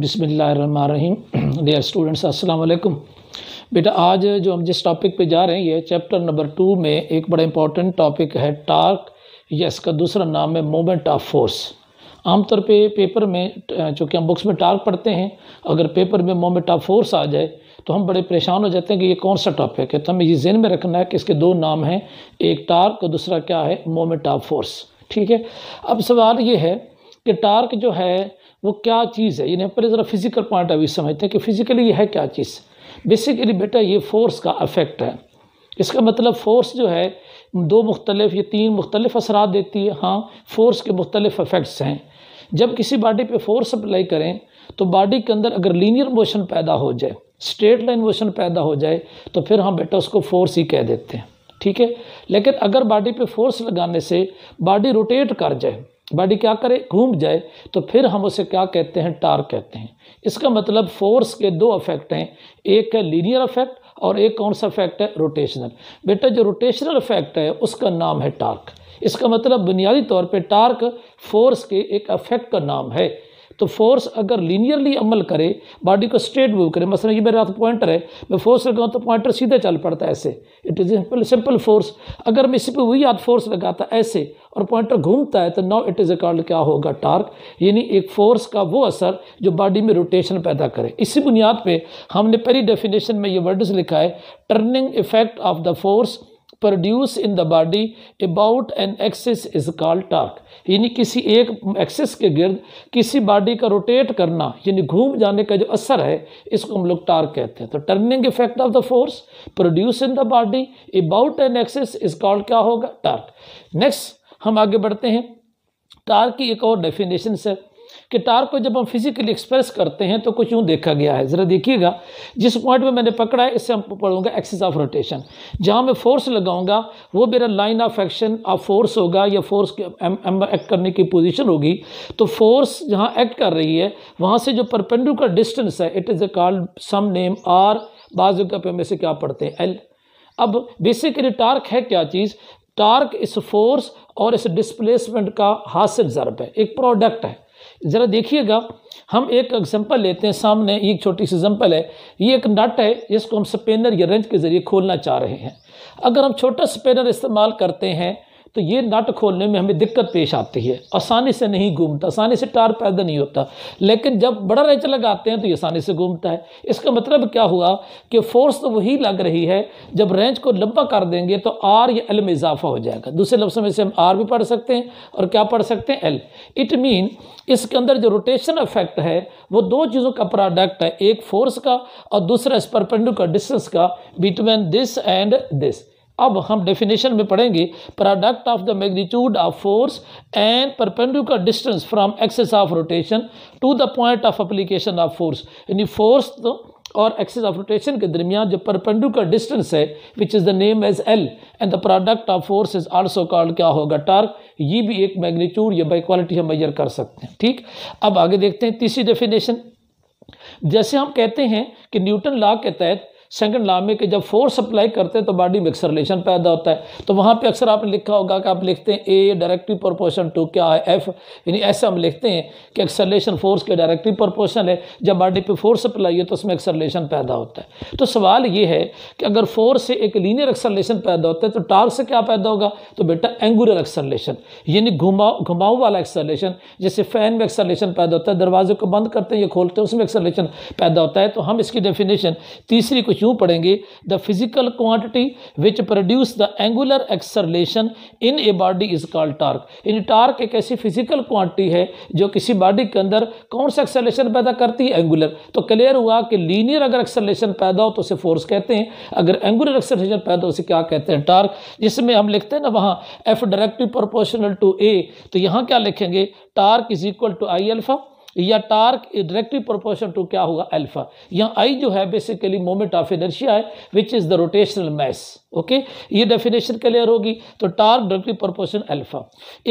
बिसमीम dear students अस्सलाम वालेकुम बेटा आज जो हम जिस टॉपिक पे जा रहे हैं ये चैप्टर नंबर टू में एक बड़ा इंपॉर्टेंट टॉपिक है टार्क या इसका दूसरा नाम है मोमेंट ऑफ फोर्स आमतौर पे पेपर में चूँकि हम बुक्स में टार्क पढ़ते हैं अगर पेपर में मोमेंट ऑफ फोर्स आ जाए तो हम बड़े परेशान हो जाते हैं कि ये कौन सा टॉपिक है तो हमें ये जहन में रखना है कि इसके दो नाम हैं एक टार्क और दूसरा क्या है मोमेंट ऑफ फोर्स ठीक है अब सवाल ये है कि टार्क जो है वो क्या चीज़ है यानी पहले ज़रा फिज़िकल पॉइंट ऑफ व्यू समझते हैं कि फिज़िकली ये है क्या चीज़ बेसिकली बेटा ये फ़ोर्स का अफेक्ट है इसका मतलब फ़ोर्स जो है दो मुख्तलिफ या तीन मुख्तलिफ असरा देती है हाँ फ़ोर्स के मुख्तलिफ अफेक्ट्स हैं जब किसी बॉडी पे फ़ोर्स अप्लाई करें तो बॉडी के अंदर अगर लीनियर मोशन पैदा हो जाए स्ट्रेट लाइन मोशन पैदा हो जाए तो फिर हम हाँ बेटा उसको फ़ोर्स ही कह देते हैं ठीक है लेकिन अगर बॉडी पे फोर्स लगाने से बॉडी रोटेट कर जाए बॉडी क्या करे घूम जाए तो फिर हम उसे क्या कहते हैं टार कहते हैं इसका मतलब फोर्स के दो अफेक्ट हैं एक है लीनियर अफेक्ट और एक कौन सा इफेक्ट है रोटेशनल बेटा जो रोटेशनल अफेक्ट है उसका नाम है टार्क इसका मतलब बुनियादी तौर पे टार्क फोर्स के एक अफेक्ट का नाम है तो फोर्स अगर लीनियरली अमल करे बॉडी को स्ट्रेट मूव करे मसलन ये मेरे हाथ पॉइंटर है मैं फोर्स लगाऊँ तो पॉइंटर सीधे चल पड़ता है ऐसे it is simple simple force अगर मैं इसी पर वही हाथ फोर्स लगाता ऐसे और पॉइंटर घूमता है तो नाउ इट इज़ अकॉर्ड क्या होगा टार्क यानी एक फोर्स का वो असर जो बॉडी में रोटेशन पैदा करे इसी बुनियाद पर हमने पहली डेफिनेशन में ये वर्ड्स लिखा है turning effect of the force produce in the body about an axis is called torque यानी किसी एक एक्सेस के गिर्द किसी बॉडी का रोटेट करना यानी घूम जाने का जो असर है इसको हम लोग टार्क कहते हैं तो turning effect of the force produce in the body about an axis is called क्या होगा टार्क नेक्स्ट हम आगे बढ़ते हैं टार्क की एक और डेफिनेशन से तार को जब हम फिजिकली एक्सप्रेस करते हैं तो कुछ यूँ देखा गया है ज़रा देखिएगा जिस पॉइंट में मैंने पकड़ा है इससे हम पढ़ूंगा एक्सिस ऑफ रोटेशन जहाँ मैं फोर्स लगाऊंगा वो मेरा line of action of force होगा या फोर्स एक्ट करने की पोजिशन होगी तो फोर्स जहाँ एक्ट कर रही है वहाँ से जो परपेंडू का डिस्टेंस है it is a called some name R बाजू का पे में से क्या पढ़ते हैं एल अब बेसिकली टार्क है क्या चीज़ टार्क इस फोर्स और इस डिस्प्लेसमेंट का हासिल ज़रब है एक प्रोडक्ट है ज़रा देखिएगा हम एक एग्जांपल लेते हैं सामने एक छोटी सी एग्जांपल है ये एक नट है जिसको हम स्पेनर या रेंज के ज़रिए खोलना चाह रहे हैं अगर हम छोटा स्पेनर इस्तेमाल करते हैं तो ये नट खोलने में हमें दिक्कत पेश आती है आसानी से नहीं घूमता आसानी से टार पैदा नहीं होता लेकिन जब बड़ा रेंच लगाते हैं तो ये आसानी से घूमता है इसका मतलब क्या हुआ कि फोर्स तो वही लग रही है जब रेंच को लंबा कर देंगे तो आर या एल में इजाफा हो जाएगा दूसरे लफ्सों में से हम आर भी पढ़ सकते हैं और क्या पढ़ सकते हैं एल इट मीन इसके अंदर जो रोटेशन इफेक्ट है वो दो चीज़ों का प्रोडक्ट है एक फोर्स का और दूसरा इस परपेंडू का डिस्टेंस का बिटवीन दिस एंड दिस अब हम डेफिनेशन में पढ़ेंगे product of the magnitude of force and perpendicular distance from axis of rotation to the point of application of force यानी फोर्स तो और एक्सेस ऑफ रोटेशन के दरमियान जो परपेंडिकुलर डिस्टेंस है which is the name as L and the product of force is also called क्या होगा torque ये भी एक मैग्नीट्यूड या बाई क्वालिटी हम मेजर कर सकते हैं ठीक अब आगे देखते हैं तीसरी डेफिनेशन जैसे हम कहते हैं कि न्यूटन लॉ के तहत सेकंड लॉ में कि जब फोर्स अप्लाई करते हैं तो बॉडी में एक्सरलेशन पैदा होता है तो वहाँ पे अक्सर आपने लिखा होगा कि आप लिखते हैं ए डायरेक्टिव प्रोपोर्शन टू क्या है एफ यानी ऐसे हम लिखते हैं कि एक्सरलेशन फोर्स के डायरेक्टिव प्रोपोर्शन है जब बॉडी पे फोर्स अप्लाई है तो उसमें एक्सरलेशन पैदा होता है तो सवाल ये है कि अगर फोर्स से एक लीनियर एक्सरलेशन पैदा होता है तो टार्क से क्या पैदा होगा तो बेटा एंगुलर एक्सरलेशन यानी घुमाओ घुमाऊ वाला एक्सरलेशन जैसे फैन में एक्सरलेशन पैदा होता है दरवाजे को बंद करते हैं या खोलते हैं उसमें एक्सरलेशन पैदा होता है तो हम इसकी डेफिनेशन तीसरी कुछ क्यों पढ़ेंगे the physical quantity which produce the angular acceleration in a body is called torque in torque एक ऐसी फिजिकल क्वांटिटी है जो किसी बॉडी के अंदर कौन सा एक्सरलेशन पैदा करती है एंगुलर तो क्लियर हुआ कि लीनियर अगर एक्सरलेशन पैदा हो तो उसे फोर्स कहते हैं अगर एंगुलर एक्सरलेशन पैदा हो तो उसे क्या कहते हैं टार्क जिसमें हम लिखते हैं ना वहाँ F directly proportional to A तो यहाँ क्या लिखेंगे torque is equal to I alpha या टार्क डायरेक्टली प्रोपोर्शन टू क्या होगा अल्फा या आई जो है बेसिकली मोमेंट ऑफ इनर्शिया है which is the rotational mass okay ये डेफिनेशन क्लियर होगी तो टार्क डायरेक्टली प्रोपोर्शन अल्फा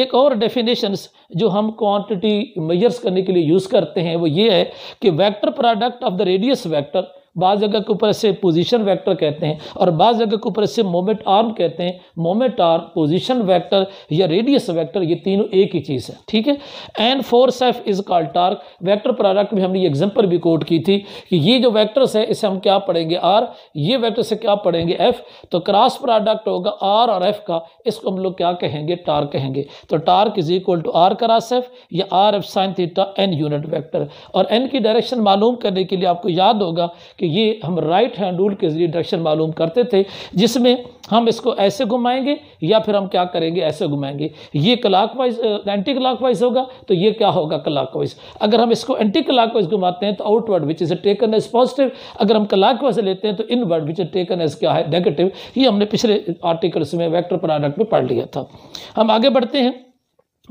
एक और डेफिनेशन जो हम क्वांटिटी मेजर्स करने के लिए यूज़ करते हैं वो ये है कि vector product of the radius vector बाद जगह के ऊपर इसे पोजीशन वेक्टर कहते हैं और बाद जगह के ऊपर इसे मोमेंट आर्म कहते हैं मोमेंट आर्म पोजीशन वेक्टर या रेडियस वेक्टर ये तीनों एक ही चीज़ है ठीक है and force F is called torque vector product में हमने ये भी कोट की थी कि ये जो वैक्टर्स है इसे हम क्या पढ़ेंगे आर ये वैक्टर से क्या पढ़ेंगे एफ तो क्रॉस प्रोडक्ट होगा आर और एफ का इसको हम लोग क्या कहेंगे टार्क कहेंगे तो torque is equal to R cross F या R F sine theta N unit vector और एन की डायरेक्शन मालूम करने के लिए आपको याद होगा कि कि ये हम राइट हैंड रूल के ज़रिए डायरेक्शन मालूम करते थे जिसमें हम इसको ऐसे घुमाएंगे या फिर हम क्या करेंगे ऐसे घुमाएंगे ये clockwise anticlockwise होगा तो ये क्या होगा क्लाक वाइज अगर हम इसको एंटी क्लाक वाइज घुमाते हैं तो outward which is taken as positive अगर हम क्लाक वाइज लेते हैं तो inward which is taken as क्या है नेगेटिव ये हमने पिछले आर्टिकल्स में वैक्टर प्रोडक्ट में पढ़ लिया था हम आगे बढ़ते हैं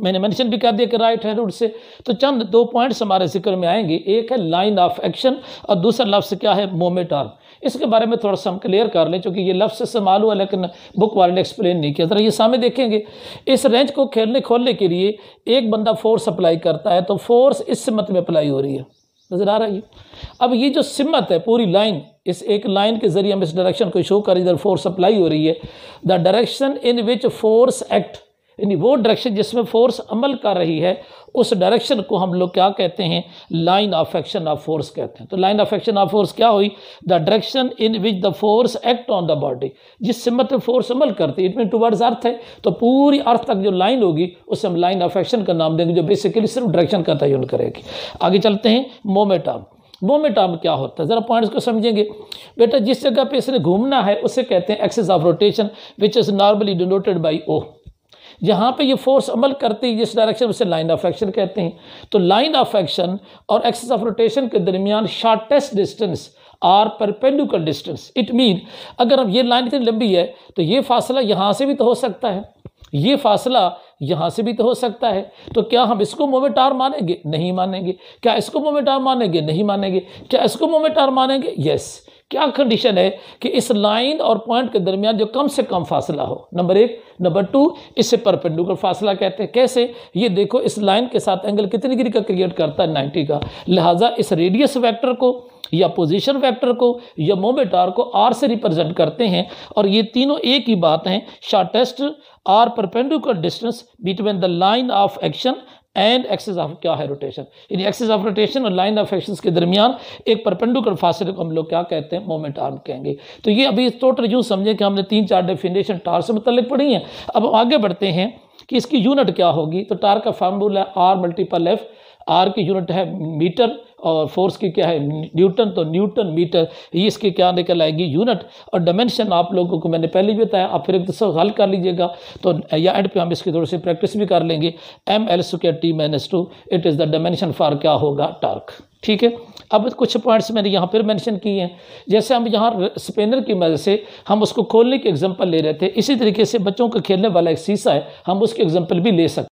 मैंने मेंशन भी कर दिया कि राइट हैंड रूट से तो चंद दो पॉइंट्स हमारे जिक्र में आएंगे एक है लाइन ऑफ एक्शन और दूसरा लफ्ज़ क्या है मोमेंट आर्म इसके बारे में थोड़ा सा हम क्लियर कर लें क्योंकि ये लफ्ज़ से मालूम है लेकिन बुक वाले ने एक्सप्लेन नहीं किया जरा ये सामने देखेंगे इस रेंज को खेलने खोलने के लिए एक बंदा फोर्स अप्लाई करता है तो फोर्स इस सिमत में अप्लाई हो रही है नज़र आ रही है अब ये जो सिमत है पूरी लाइन इस एक लाइन के ज़रिए हम इस डायरेक्शन को शो करें इधर फोर्स अप्लाई हो रही है the direction in which force act यानी वो डायरेक्शन जिसमें फोर्स अमल कर रही है उस डायरेक्शन को हम लोग क्या कहते हैं line of action of force कहते हैं तो line of action of force क्या हुई the direction in which the force act on the body जिस सिमत में फोर्स अमल करती है इट मीन टूवर्ड्स अर्थ है तो पूरी अर्थ तक जो लाइन होगी उसे हम लाइन ऑफ एक्शन का नाम देंगे जो बेसिकली सिर्फ डायरेक्शन का तयन करेगी आगे चलते हैं मोमेंट मोमेटॉम क्या होता है ज़रा पॉइंट्स को समझेंगे बेटा जिस जगह पे इसने घूमना है उसे कहते हैं axis of rotation which is normally denoted by O जहाँ पे ये फोर्स अमल करती है जिस डायरेक्शन में उसे लाइन ऑफ एक्शन कहते हैं तो लाइन ऑफ एक्शन और एक्सेस ऑफ रोटेशन के दरमियान shortest distance or perpendicular distance it mean अगर अब ये लाइन इतनी लंबी है तो ये फासला यहाँ से भी तो हो सकता है ये फासला यहाँ से भी तो हो सकता है तो क्या हम इसको आर मानेंगे नहीं मानेंगे क्या इसको आर मानेंगे नहीं मानेंगे क्या इसको आर मानेंगे यस क्या कंडीशन है कि इस लाइन और पॉइंट के दरमियान जो कम से कम फासला हो नंबर एक नंबर टू इसे परपेंडिकुलर फासला कहते हैं कैसे ये देखो इस लाइन के साथ एंगल कितनी डिग्री का क्रिएट करता है नाइन्टी का लिहाजा इस रेडियस वैक्टर को या पोजिशन वैक्टर को या मोमेंट आर को आर से रिप्रेजेंट करते हैं और ये तीनों एक ही बात हैं shortest or perpendicular distance between the line of action and axis of क्या है रोटेशन यानी एक्सेस ऑफ रोटेशन और लाइन ऑफ एक्शन के दरमियान एक परपेंडिकुलर फासले को हम लोग क्या कहते हैं मोमेंट आर्म कहेंगे तो ये अभी टोटल यूँ समझें कि हमने तीन चार डेफिनेशन टार से मतलब पढ़ी हैं अब आगे बढ़ते हैं कि इसकी यूनिट क्या होगी तो टार का formula R multiple F R की यूनिट है मीटर और फोर्स की क्या है न्यूटन तो न्यूटन मीटर ये इसकी क्या निकल आएगी यूनिट और डायमेंशन आप लोगों को मैंने पहले भी बताया आप फिर एक दूसरा हल कर लीजिएगा तो या एंड पे हम इसकी थोड़ी सी प्रैक्टिस भी कर लेंगे M L square T minus two it is the dimension for क्या होगा टार्क ठीक है अब कुछ पॉइंट्स मैंने यहाँ फिर मैंशन किए हैं जैसे हम यहाँ स्पेनर की मदद से हम उसको खोलने की एग्जाम्पल ले रहे थे इसी तरीके से बच्चों का खेलने वाला एक शीशा है हम उसकी एग्जाम्पल भी ले सकते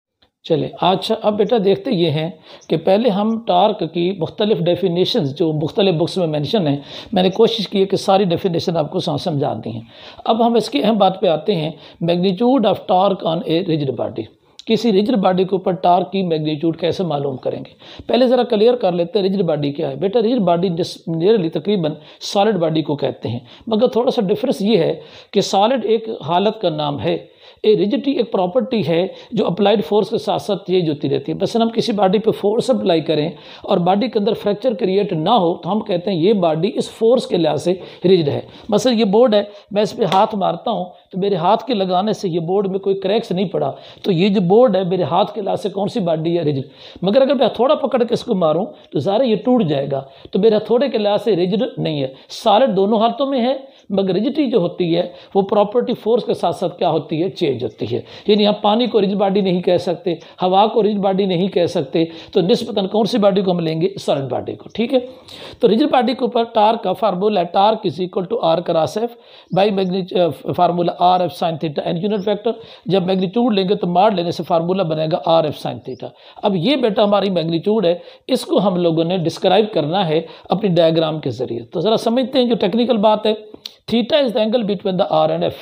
चले अच्छा अब बेटा देखते ये हैं कि पहले हम टार्क की मुख्तलिफ डेफिनेशन जो मुख्तलिफ बुक्स में मैंशन हैं मैंने कोशिश की है कि सारी डेफिनेशन आपको समझा दी हैं अब हम इसकी अहम बात पर आते हैं magnitude of torque on a rigid body किसी रिजड बॉडी के ऊपर टार्क की मैग्नीट्यूड कैसे मालूम करेंगे पहले ज़रा क्लियर कर लेते हैं रिजड बॉडी क्या है बेटा रिजड बॉडी नियरली तकरीबन सॉलिड बॉडी को कहते हैं मगर थोड़ा सा डिफरेंस ये है कि सॉलिड एक हालत का नाम है एरिजिटी एक प्रॉपर्टी है जो अप्लाइड फोर्स के साथ साथ तेज होती रहती है बस हम किसी बॉडी पे फोर्स अप्लाई करें और बॉडी के अंदर फ्रैक्चर क्रिएट ना हो तो हम कहते हैं ये बॉडी इस फोर्स के लिहाज से रिजड है बस ये बोर्ड है मैं इस पर हाथ मारता हूँ तो मेरे हाथ के लगाने से ये बोर्ड में कोई क्रैक्स नहीं पड़ा तो ये जो बोर्ड है मेरे हाथ के लिहाज से कौन सी बॉडी है रिजड मगर अगर मैं थोड़ा पकड़ के इसको मारूँ तो ज़ारा ये टूट जाएगा तो मेरे हथौड़े के लिहाज से रिजड नहीं है सॉलिड दोनों हाथों में है मगर जो होती है वो प्रॉपर्टी फोर्स के साथ साथ क्या होती है चेंज होती है यानी हम पानी को रिज बॉडी नहीं कह सकते हवा को रिज बॉडी नहीं कह सकते तो निष्पतन कौन सी बॉडी को हम लेंगे सॉलिड बॉडी को ठीक है तो रिज बॉडी के ऊपर टार का फार्मूला है is equal to R cross F by मैग्नी formula R F sine theta and unit factor जब मैग्नीट्यूड लेंगे तो मार लेने से फार्मूला बनेगा आर एफ साइन थीटा अब ये बेटा हमारी मैग्नीट्यूड है इसको हम लोगों ने डिस्क्राइब करना है अपनी डायग्राम के ज़रिए तो ज़रा समझते हैं जो टेक्निकल बात है theta is the angle between the R and F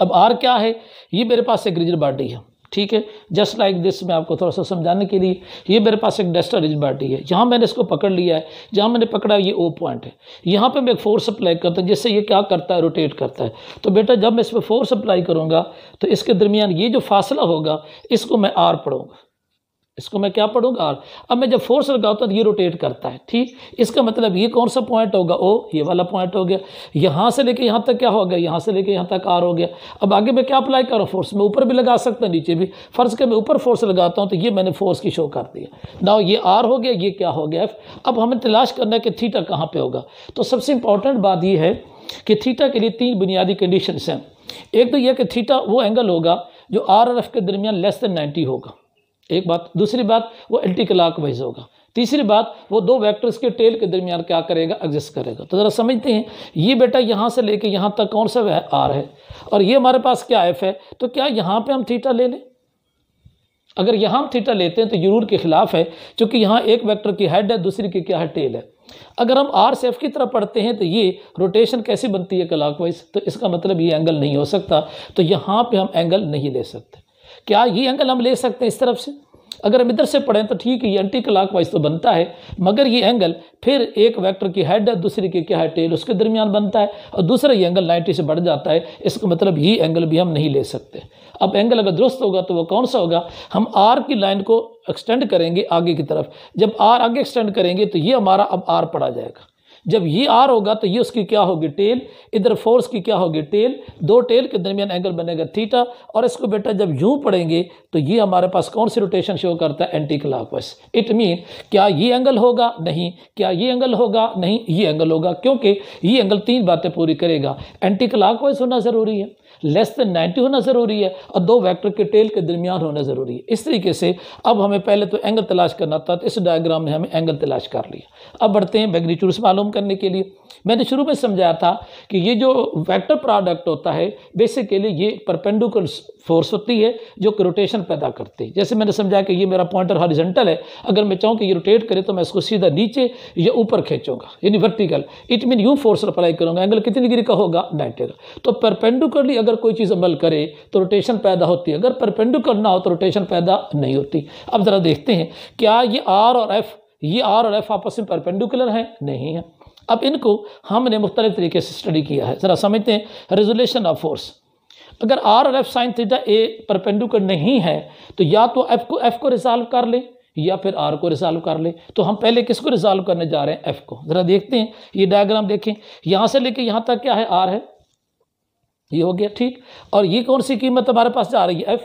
अब आर क्या है ये मेरे पास एक रिजिड बॉडी है ठीक है जस्ट लाइक दिस मैं आपको थोड़ा सा समझाने के लिए ये मेरे पास एक डेस्टर रिज बॉडी है जहाँ मैंने इसको पकड़ लिया है जहाँ मैंने पकड़ा ये ओ पॉइंट है यहाँ पे मैं एक फोर्स अप्लाई करता हूँ जिससे ये क्या करता है रोटेट करता है तो बेटा जब मैं इस पर फोर्स अप्लाई करूँगा तो इसके दरमियान ये जो फासला होगा इसको मैं आर पढ़ूँगा इसको मैं क्या पढ़ूंगा आर अब मैं जब फोर्स लगाता हूँ तो ये रोटेट करता है ठीक इसका मतलब ये कौन सा पॉइंट होगा ओ ये वाला पॉइंट हो गया यहाँ से लेके यहाँ तक क्या हो गया यहाँ से लेके यहाँ तक आर हो गया अब आगे मैं क्या अप्लाई कर रहा हूँ फोर्स मैं ऊपर भी लगा सकता हूँ नीचे भी फ़र्ज के मैं ऊपर फोर्स लगाता हूँ तो ये मैंने फोर्स की शो कर दिया ना ये आर हो गया ये क्या हो गया एफ अब हमें तलाश करना है कि थीटा कहाँ पर होगा तो सबसे इंपॉर्टेंट बात यह है कि थीटा के लिए तीन बुनियादी कंडीशन हैं एक तो यह कि थीटा वो एंगल होगा जो आर और एफ के दरमियान लेस दैन नाइन्टी होगा एक बात दूसरी बात वो एंटी क्लाक वाइज होगा तीसरी बात वो दो वेक्टर्स के टेल के दरमियान क्या करेगा एग्जिस्ट करेगा तो ज़रा समझते हैं ये बेटा यहाँ से लेके यहाँ तक कौन सा वह आर है और ये हमारे पास क्या एफ है तो क्या यहाँ पे हम थीटा ले लें अगर यहाँ हम थीटा लेते हैं तो यूर के ख़िलाफ़ है क्योंकि यहाँ एक वैक्टर की हेड है दूसरी की क्या है टेल है अगर हम आर से एफ की तरफ पढ़ते हैं तो ये रोटेशन कैसी बनती है क्लाक वाइज तो इसका मतलब ये एंगल नहीं हो सकता तो यहाँ पर हम एंगल नहीं ले सकते क्या ये एंगल हम ले सकते हैं इस तरफ से अगर हम इधर से पढ़ें तो ठीक है ये एंटी क्लाक वाइज तो बनता है मगर ये एंगल फिर एक वेक्टर की हेड है दूसरे की क्या है टेल उसके दरमियान बनता है और दूसरा ये एंगल 90 से बढ़ जाता है इसका मतलब ये एंगल भी हम नहीं ले सकते अब एंगल अगर दुरुस्त होगा तो वो कौन सा होगा हम आर की लाइन को एक्सटेंड करेंगे आगे की तरफ जब आर आगे एक्सटेंड करेंगे तो ये हमारा अब आर पड़ा जाएगा जब ये आर होगा तो ये उसकी क्या होगी टेल इधर फोर्स की क्या होगी टेल दो टेल के दरमियान एंगल बनेगा थीटा और इसको बेटा जब यूं पढ़ेंगे तो ये हमारे पास कौन सी रोटेशन शो करता है एंटी क्लाक इट मीन क्या ये एंगल होगा नहीं क्या ये एंगल होगा नहीं ये एंगल होगा क्योंकि ये एंगल तीन बातें पूरी करेगा एंटी क्लाक होना ज़रूरी है लेस देन 90 होना ज़रूरी है और दो वेक्टर के टेल के दरमियान होना ज़रूरी है इस तरीके से अब हमें पहले तो एंगल तलाश करना था तो इस डायग्राम में हमें एंगल तलाश कर लिया अब बढ़ते हैं मैग्नीट्यूड्स मालूम करने के लिए मैंने शुरू में समझाया था कि ये जो वैक्टर प्रोडक्ट होता है बेसिकली ये परपेंडिकुलर फोर्स होती है जो कि रोटेशन पैदा करती है जैसे मैंने समझाया कि ये मेरा पॉइंटर हॉरिजेंटल है अगर मैं चाहूँ कि ये रोटेट करे तो मैं इसको सीधा नीचे या ऊपर खींचूंगा यानी vertical it mean you force apply करूँगा एंगल कितनी डिग्री का होगा नाइन्टी का तो परपेंडिकुलरली अगर कोई चीज़ अमल करे तो रोटेशन पैदा होती है अगर परपेंडिकुलर ना हो तो रोटेशन पैदा नहीं होती अब ज़रा देखते हैं क्या ये आर और एफ़ ये आर और एफ़ आपस में परपेंडिकुलर हैं नहीं है अब इनको हमने मुख्तलिफ तरीके से स्टडी किया है ज़रा समझते हैं रेजोलेशन ऑफ फोर्स अगर आर और F sine theta a perpendicular नहीं है तो या तो एफ को एफ को रिजॉल्व कर लें या फिर आर को रिजॉल्व कर ले तो हम पहले किसको रिजॉल्व करने जा रहे हैं एफ को ज़रा देखते हैं ये डायग्राम देखें यहाँ से लेके यहाँ तक क्या है आर है ये हो गया ठीक और ये कौन सी कीमत हमारे पास जा रही है एफ़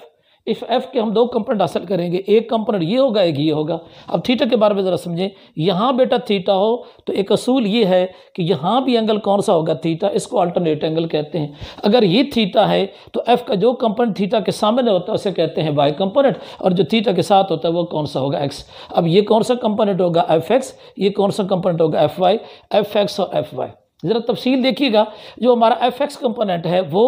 इफ़ एफ़ के हम दो कंपोनेंट हासिल करेंगे एक कंपोनेंट ये होगा एक ये होगा अब थीटा के बारे में ज़रा समझें यहाँ बेटा थीटा हो तो एक असूल ये है कि यहाँ भी एंगल कौन सा होगा थीटा इसको अल्टरनेट एंगल कहते हैं अगर ये थीटा है तो एफ़ का जो कंपोनेंट थीटा के सामने होता है उसे कहते हैं वाई कंपोनेंट और जो थीटा के साथ होता है वो कौन सा होगा एक्स अब ये कौन सा कंपोनेंट होगा एफ एक्स ये कौन सा कंपोनेंट होगा एफ वाई एफ एक्स और एफ वाई ज़रा तफसील देखिएगा जो हमारा एफ एक्स कम्पोनेंट है वो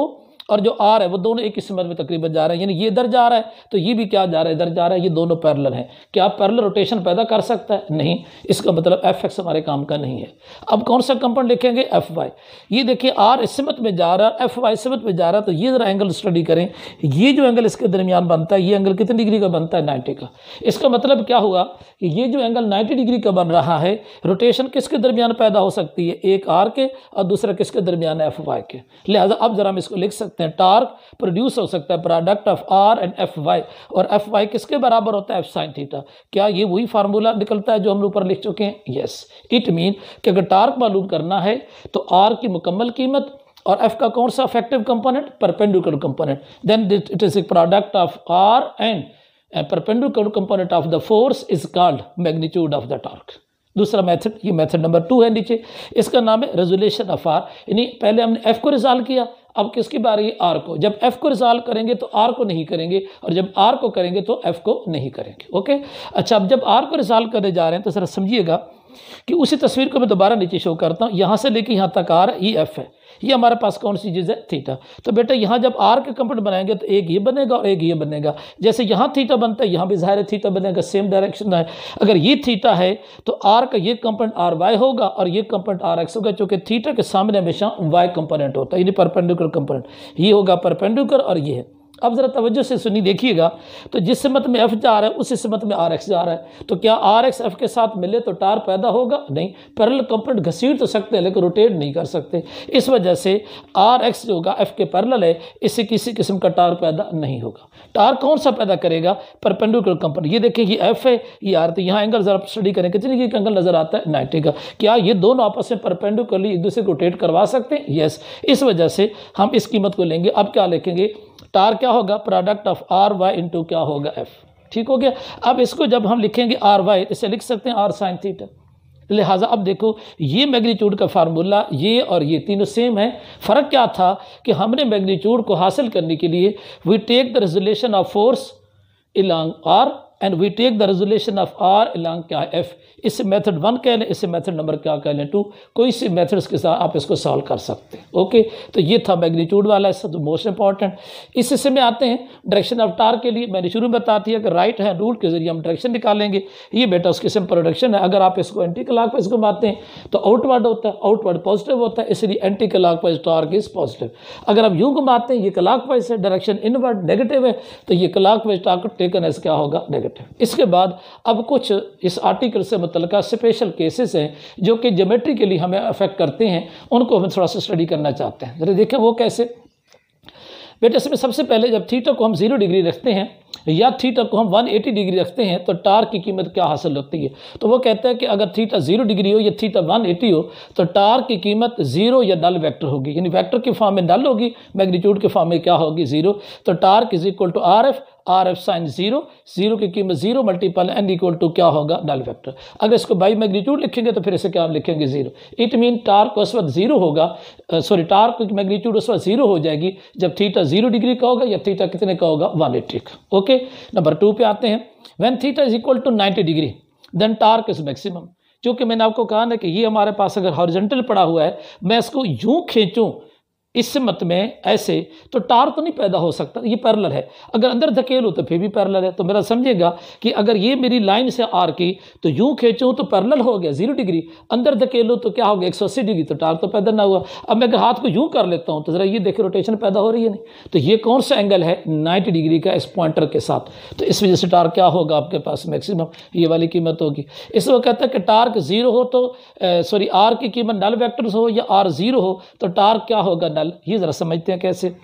और जो आर है वो दोनों एक ही में तकरीबन जा रहे हैं यानी ये इधर जा रहा है तो ये भी क्या जा रहा है इधर जा रहा है ये दोनों पैरल हैं क्या पैरल रोटेशन पैदा कर सकता है नहीं इसका मतलब एफ एक्स हमारे काम का नहीं है अब कौन सा कंपन लिखेंगे एफ वाई ये देखिए आर इसमत में जा रहा है एफ वाई सिमत में जा रहा है तो ये ज़रा एंगल स्टडी करें ये जो एंगल इसके दरमियान बनता है ये एंगल कितनी डिग्री का बनता है नाइन्टी का इसका मतलब क्या हुआ कि ये जो एंगल नाइन्टी डिग्री का बन रहा है रोटेशन किसके दरमियान पैदा हो सकती है एक आर के और दूसरा किसके दरमियान एफ वाई के लिहाजा अब ज़रा हम इसको लिख सकते सकते हैं टार्क प्रोड्यूस हो सकता है product of R and F Y और एफ वाई किसके बराबर होता है एफ साइन थीटा क्या ये वही फार्मूला निकलता है जो हम ऊपर लिख चुके हैं यस इट मीन कि अगर टार्क मालूम करना है तो आर की मुकम्मल कीमत और एफ का कौन सा effective component perpendicular component then it is a product of R and perpendicular component of the force is called magnitude of the torque दूसरा मेथड ये मेथड नंबर टू है नीचे इसका नाम है रेजुलेशन ऑफ आर यानी पहले हमने एफ को रिजॉल्व किया अब किसकी बारी आर को जब एफ को रिजॉल्व करेंगे तो आर को नहीं करेंगे और जब आर को करेंगे तो एफ को नहीं करेंगे ओके अच्छा अब जब आर को रिजॉल्व करने जा रहे हैं तो सर समझिएगा कि उसी तस्वीर को मैं दोबारा नीचे शो करता हूँ यहाँ से लेके यहाँ तक आर ई एफ है ये हमारे पास कौन सी चीज़ है थीटा तो बेटा यहाँ जब आर के कंपोनेंट बनाएंगे तो एक ये बनेगा और एक ये बनेगा जैसे यहाँ थीटा बनता है यहाँ भी ज़ाहिर थीटा बनेगा सेम डायरेक्शन है अगर ये थीटा है तो आर का ये कंपोनेंट आर वाई होगा और ये कंपोनेंट आर एक्स होगा चूँकि थीटा के सामने हमेशा वाई कंपोनेंट होता है यानी परपेंडिकुलर कंपोनेंट ये होगा परपेंडिकुलर और ये है अब ज़रा तवज्जो से सुनी देखिएगा तो जिस समत में एफ़ जा रहा है उसी समत में आर एक्स जा रहा है तो क्या आर एक्स एफ़ के साथ मिले तो टार पैदा होगा नहीं पैरल कंपोनेंट घसीट तो सकते हैं लेकिन रोटेट नहीं कर सकते इस वजह से आर एक्स जो होगा एफ़ के पैरल है इससे किसी किस्म का टार पैदा नहीं होगा टार कौन सा पैदा करेगा परपेंडिकुलर कंपोनेंट ये देखें ये एफ़ है ये आर तो यहाँ एंगल ज़रा स्टडी करें कितने की एंगल नज़र आता है नाइन्टी का क्या ये दोनों आपस में परपेंडिकुलरली एक दूसरे को रोटेट करवा सकते हैं यस इस वजह से हम इस कीमत को लेंगे अब क्या लिखेंगे स्टार क्या होगा product of R Y into क्या होगा एफ ठीक हो गया अब इसको जब हम लिखेंगे आर वाई इसे लिख सकते हैं आर साइन थीटा लिहाजा अब देखो ये मैग्नीट्यूड का फार्मूला ये और ये तीनों सेम है फ़र्क क्या था कि हमने मैग्नीट्यूड को हासिल करने के लिए we take the resolution of force along R and we take the resolution of R along क्या एफ इस मेथड वन कह लें इसे मेथड नंबर क्या कह लें टू कोई से मेथड्स के साथ आप इसको सॉल्व कर सकते हैं ओके तो ये था मैग्नीट्यूड वाला हिस्सा तो मोस्ट इंपॉर्टेंट इस हिस्से में आते हैं डायरेक्शन ऑफ टार के लिए मैंने शुरू में बता दिया कि राइट हैंड रूल के जरिए हम डायरेक्शन निकालेंगे ये बेटा उसके सिंपल डायरेक्शन है अगर आप इसको एंटी क्लाक वाइज घुमाते हैं तो आउटवर्ड होता है आउटवर्ड पॉजिटिव होता है इसलिए clock wise torque is positive अगर आप यूँ घुमाते हैं ये क्लाक वाइज है डायरेक्शन इनवर्ड नेगेटिव है तो ये clock wise torque taken as क्या होगा नेगेटिव एट इसके बाद अब कुछ इस आर्टिकल से मुतलका स्पेशल केसेस हैं जो कि जोमेट्री के लिए हमें अफेक्ट करते हैं उनको हम थोड़ा सा स्टडी करना चाहते हैं जरा देखें वो कैसे बेटे इसमें सबसे पहले जब थीटा को हम ज़ीरो डिग्री रखते हैं या थीटा को हम 180 डिग्री रखते हैं तो टार्क की कीमत क्या हासिल होती है तो वो कहते हैं कि अगर थीटा जीरो डिग्री हो या थीटा 180 हो तो टार्क की कीमत जीरो या नल वेक्टर होगी यानी वेक्टर के फॉर्म में नल होगी मैग्नीट्यूड के फॉर्म में क्या होगी जीरो तो torque is equal to R F R F sine zero zero की कीमत zero multiple N equal to क्या होगा नल वेक्टर अगर इसको बाई मैग्नीट्यूड लिखेंगे तो फिर इसे क्या लिखेंगे जीरो इट मीन टार्क उस वक्त जीरो होगा सॉरी टार्क मैग्नीट्यूड उस वक्त जीरो हो जाएगी जब थीटा जीरो डिग्री का होगा या थीटा कितने का होगा वन एट्टी का ओके ओके नंबर टू पे आते हैं when theta is equal to ninety degree then torque is maximum क्योंकि मैंने आपको कहा ना कि ये हमारे पास अगर हॉरिजेंटल पड़ा हुआ है मैं इसको यूँ खींचूँ इस मत में ऐसे तो टार तो नहीं पैदा हो सकता ये पैरलर है अगर अंदर धकेलूँ तो फिर भी पैरलर है तो मेरा समझेगा कि अगर ये मेरी लाइन से आर की तो यूं खींचूँ तो पैरलर हो गया जीरो डिग्री अंदर धकेलूँ तो क्या हो गया एक सौ अस्सी डिग्री तो टार तो पैदा ना हुआ अब मैं अगर हाथ को यूँ कर लेता हूँ तो ज़रा ये देखे रोटेशन पैदा हो रही है नहीं तो ये कौन सा एंगल है नाइन्टी डिग्री का इस पॉइंटर के साथ तो इस वजह से टार क्या होगा आपके पास मैक्सिमम ये वाली कीमत होगी इस वक्त कहता है कि टार्क ज़ीरो हो तो सॉरी आर की कीमत नल वैक्टर्स हो या आर ज़ीरो हो तो टार्क क्या होगा ये ज़रा समझते हैं कैसे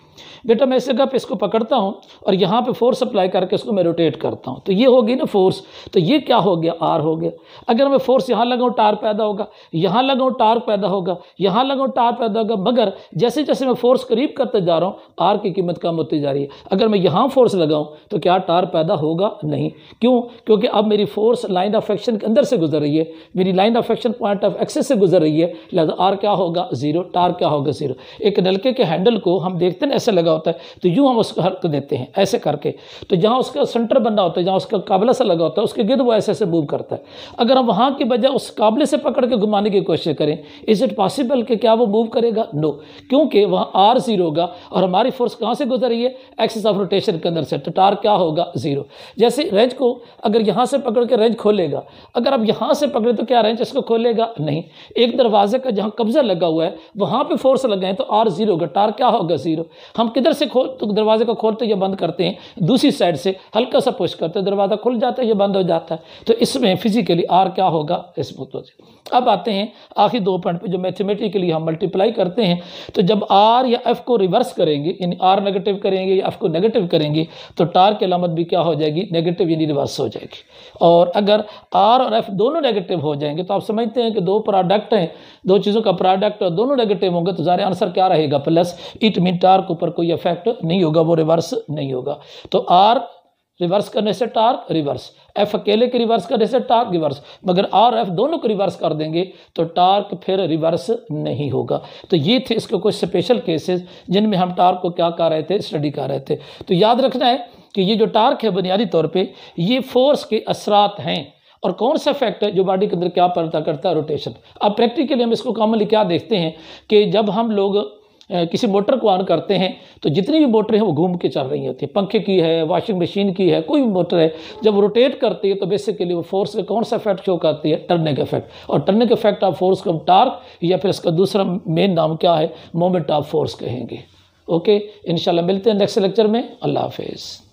बेटा मैं इस जगह पे इसको पकड़ता हूँ और यहाँ पे फोर्स अप्लाई करके इसको मैं रोटेट करता हूँ तो ये होगी ना फोर्स तो ये क्या हो गया आर हो गया अगर मैं फोर्स यहाँ लगाऊँ टार पैदा होगा यहाँ लगाऊँ टार पैदा होगा यहाँ लगाऊँ टार पैदा होगा मगर जैसे जैसे मैं फोर्स करीब करते जा रहा हूँ आर की कीमत कम होती जा रही है अगर मैं यहाँ फोर्स लगाऊँ तो क्या टार पैदा होगा नहीं क्यों क्योंकि अब मेरी फोर्स लाइन ऑफ एक्शन के अंदर से गुजर रही है मेरी line of action point of axis से गुजर रही है लिहाजा आर क्या होगा ज़ीरो टार क्या होगा ज़ीरो एक नलके के हैंडल को हम देखते हैं ऐसे लगा होता है तो यूँ हम उसको हर्क देते हैं ऐसे करके तो जहाँ उसका सेंटर बना होता है जहाँ उसका काबला सा लगा होता है उसके गिर्द वो ऐसे ऐसे मूव करता है अगर हम वहाँ की बजाय उस काबले से पकड़ के घुमाने की कोशिश करें इज़ इट पॉसिबल कि क्या वो मूव करेगा नो क्योंकि वहाँ आर ज़ीरो होगा और हमारी फोर्स कहाँ से गुजर रही है एक्सेस ऑफ रोटेशन के अंदर से तो टार क्या होगा ज़ीरो जैसे रेंज को अगर यहाँ से पकड़ के रेंज खोलेगा अगर आप यहाँ से पकड़े तो क्या रेंज इसको खोलेगा नहीं एक दरवाजे का जहाँ कब्ज़ा लगा हुआ है वहाँ पर फोर्स लगाएं तो आर ज़ीरो होगा टार क्या होगा ज़ीरो हम किधर से खोल तो दरवाजे को खोलते या बंद करते हैं दूसरी साइड से हल्का सा पुश करते दरवाज़ा खुल जाता है या बंद हो जाता है तो इसमें फिजिकली आर क्या होगा इस मुद्दों से अब आते हैं आखिरी दो पॉइंट पर जो मैथमेटिकली हम मल्टीप्लाई करते हैं तो जब आर या एफ को रिवर्स करेंगे यानी आर नेगेटिव करेंगे या एफ को नेगेटिव करेंगे तो टार की अलामत भी क्या हो जाएगी नेगेटिव यानी रिवर्स हो जाएगी और अगर आर और एफ दोनों नेगेटिव हो जाएंगे तो आप समझते हैं कि दो प्रोडक्ट हैं दो चीज़ों का प्रोडक्ट और दोनों नेगेटिव होंगे तो ज़ाहिर आंसर क्या रहेगा प्लस इट मीन टार को ऊपर कोई इफेक्ट नहीं होगा वो रिवर्स नहीं होगा तो आर रिवर्स करने से टार्क रिवर्स एफ अकेले के रिवर्स करने से टार्क रिवर्स मगर आर एफ दोनों को रिवर्स कर देंगे तो टार्क फिर रिवर्स नहीं होगा तो ये थे इसके कुछ स्पेशल केसेस जिनमें हम टार्क को क्या कर रहे थे स्टडी कर रहे थे तो याद रखना है कि ये जो टार्क है बुनियादी तौर पर ये फोर्स के असरात हैं और कौन सा फैक्ट है जो बॉडी के अंदर क्या पता करता है रोटेशन अब प्रैक्टिकली हम इसको कॉमनली क्या देखते हैं कि जब हम लोग किसी मोटर को ऑन करते हैं तो जितनी भी मोटर है वो घूम के चल रही होती है पंखे की है वॉशिंग मशीन की है कोई भी मोटर है जब रोटेट करती है तो बेसिकली वो फोर्स का कौन सा इफेक्ट शो करती है टर्निंग इफेक्ट और टर्निंग इफेक्ट ऑफ फोर्स का टार्क या फिर इसका दूसरा मेन नाम क्या है मोमेंट ऑफ फोर्स कहेंगे ओके इन मिलते हैं नेक्स्ट लेक्चर में अल्लाह हाफिज़